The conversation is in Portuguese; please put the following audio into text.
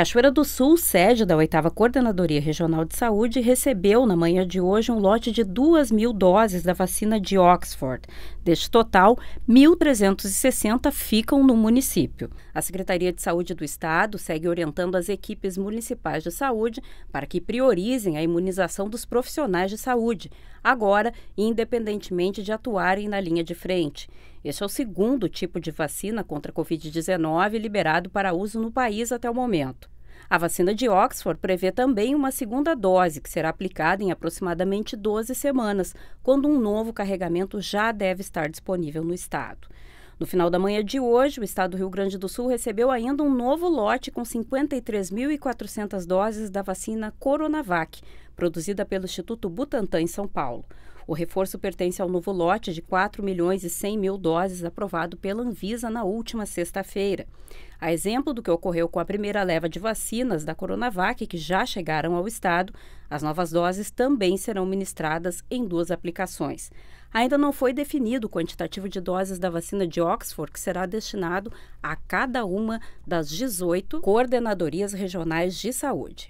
Cachoeira do Sul, sede da 8 Coordenadoria Regional de Saúde, recebeu na manhã de hoje um lote de 2 mil doses da vacina de Oxford. Deste total, 1.360 ficam no município. A Secretaria de Saúde do Estado segue orientando as equipes municipais de saúde para que priorizem a imunização dos profissionais de saúde, agora e independentemente de atuarem na linha de frente. Este é o segundo tipo de vacina contra a Covid-19 liberado para uso no país até o momento. A vacina de Oxford prevê também uma segunda dose, que será aplicada em aproximadamente 12 semanas, quando um novo carregamento já deve estar disponível no estado. No final da manhã de hoje, o estado do Rio Grande do Sul recebeu ainda um novo lote com 53.400 doses da vacina Coronavac, produzida pelo Instituto Butantan em São Paulo. O reforço pertence ao novo lote de 4 milhões e 100 mil doses aprovado pela Anvisa na última sexta-feira. A exemplo do que ocorreu com a primeira leva de vacinas da Coronavac, que já chegaram ao Estado, as novas doses também serão ministradas em duas aplicações. Ainda não foi definido o quantitativo de doses da vacina de Oxford, que será destinado a cada uma das 18 coordenadorias regionais de saúde.